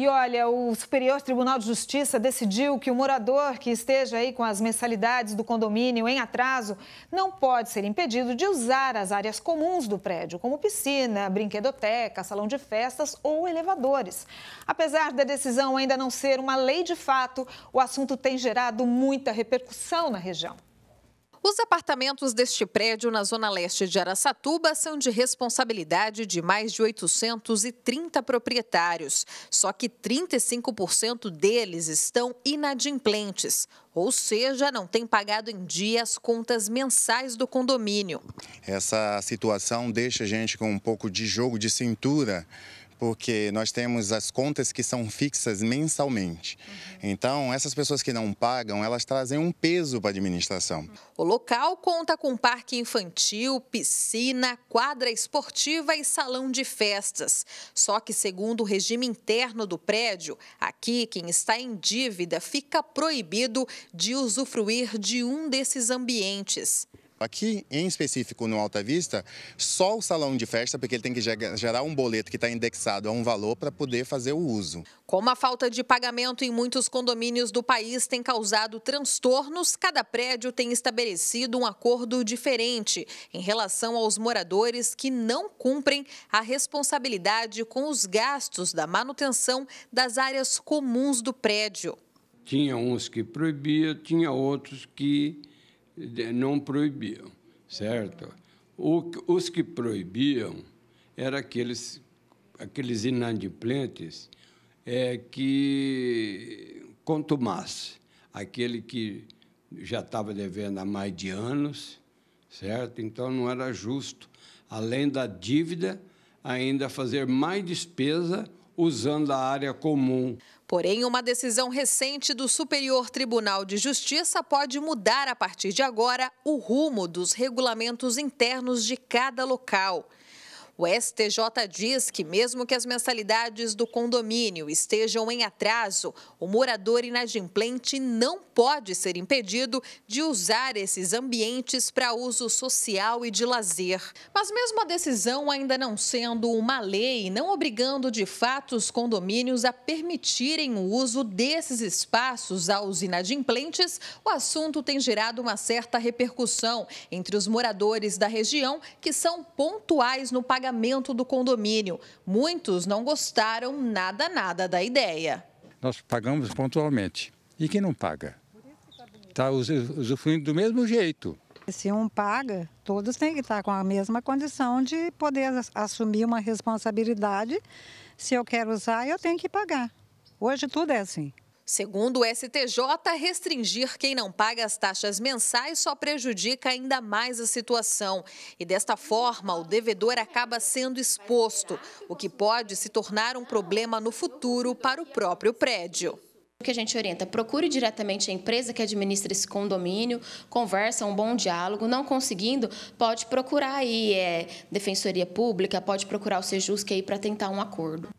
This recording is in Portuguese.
E olha, o Superior Tribunal de Justiça decidiu que o morador que esteja aí com as mensalidades do condomínio em atraso não pode ser impedido de usar as áreas comuns do prédio, como piscina, brinquedoteca, salão de festas ou elevadores. Apesar da decisão ainda não ser uma lei de fato, o assunto tem gerado muita repercussão na região. Os apartamentos deste prédio na zona leste de Araçatuba são de responsabilidade de mais de 830 proprietários. Só que 35% deles estão inadimplentes, ou seja, não têm pagado em dia as contas mensais do condomínio. Essa situação deixa a gente com um pouco de jogo de cintura porque nós temos as contas que são fixas mensalmente. Uhum. Então, essas pessoas que não pagam, elas trazem um peso para a administração. O local conta com parque infantil, piscina, quadra esportiva e salão de festas. Só que, segundo o regime interno do prédio, aqui quem está em dívida fica proibido de usufruir de um desses ambientes. Aqui, em específico, no Alta Vista, só o salão de festa, porque ele tem que gerar um boleto que está indexado a um valor para poder fazer o uso. Como a falta de pagamento em muitos condomínios do país tem causado transtornos, cada prédio tem estabelecido um acordo diferente em relação aos moradores que não cumprem a responsabilidade com os gastos da manutenção das áreas comuns do prédio. Tinha uns que proibia, tinha outros que não proibiam, certo? O, os que proibiam eram aqueles, aqueles inadimplentes é, que contumasse, aquele que já estava devendo há mais de anos, certo? Então não era justo, além da dívida, ainda fazer mais despesa usando a área comum. Porém, uma decisão recente do Superior Tribunal de Justiça pode mudar a partir de agora o rumo dos regulamentos internos de cada local. O STJ diz que, mesmo que as mensalidades do condomínio estejam em atraso, o morador inadimplente não pode ser impedido de usar esses ambientes para uso social e de lazer. Mas, mesmo a decisão ainda não sendo uma lei, não obrigando de fato os condomínios a permitirem o uso desses espaços aos inadimplentes, o assunto tem gerado uma certa repercussão entre os moradores da região que são pontuais no pagamento pagamento do condomínio. Muitos não gostaram nada, nada da ideia. Nós pagamos pontualmente. E quem não paga? Está usufruindo do mesmo jeito. Se um paga, todos têm que estar com a mesma condição de poder assumir uma responsabilidade. Se eu quero usar, eu tenho que pagar. Hoje tudo é assim. Segundo o STJ, restringir quem não paga as taxas mensais só prejudica ainda mais a situação. E desta forma, o devedor acaba sendo exposto, o que pode se tornar um problema no futuro para o próprio prédio. O que a gente orienta? Procure diretamente a empresa que administra esse condomínio, conversa, um bom diálogo. Não conseguindo, pode procurar aí é, defensoria pública, pode procurar o Sejusc aí para tentar um acordo.